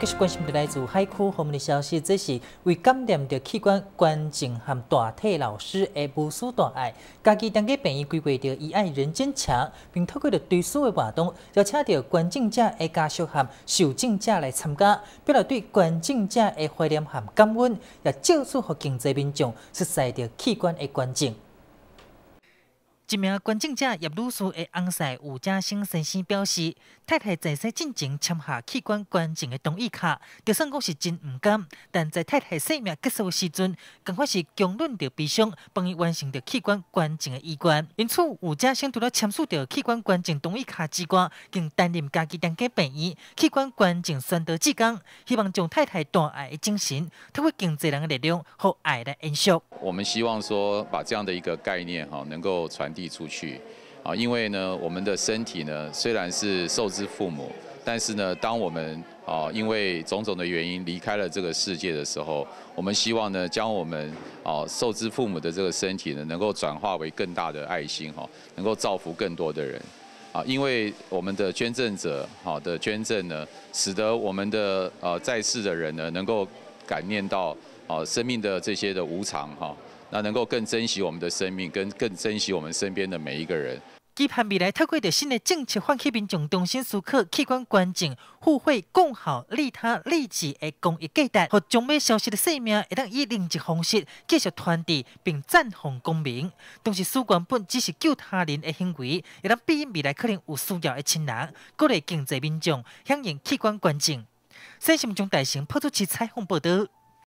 继续关心的来自海口方面的消息，这是为感染着器官捐赠和大体老师而无私大爱。家己当个病院规划着以爱人间强，并透过着对数的活动，邀请到捐赠者、家属和受赠者来参加，表达对捐赠者的怀念和感恩，也借此互更济民众熟悉着器官的捐赠。一名捐赠者叶女士的昂婿吴家兴先生表示，太太在生进前签下器官捐赠的同意卡，就算讲是真唔甘，但在太太生命结束的时阵，更好是强忍着悲伤，帮伊完成着器官捐赠的意愿。因此，吴家兴除了签署着器官捐赠同意卡之外，更担任家己两家病院器官捐赠宣导志工，希望将太太大爱的精神，透过经济人的力量，互爱来延续。我们希望说，把这样的一个概念哈，能够传递。溢出去，啊，因为呢，我们的身体呢，虽然是受之父母，但是呢，当我们啊，因为种种的原因离开了这个世界的时候，我们希望呢，将我们啊，受之父母的这个身体呢，能够转化为更大的爱心哈，能够造福更多的人，啊，因为我们的捐赠者好的捐赠呢，使得我们的呃在世的人呢，能够感念到啊生命的这些的无常哈。那能够更珍惜我们的生命，跟更珍惜我们身边的每一个人。期盼未来透过新的政策，唤起民众重心思血器官捐赠，互惠共好，利他利己的公益价值，和将要消失的生命会当以另一种方式继续传递，并绽放光明。同时，使管本只是救他人的行为，会当避免未来可能有需要的亲人，各类经济民众响应器官捐赠，相信中，大型铺出七采访报道。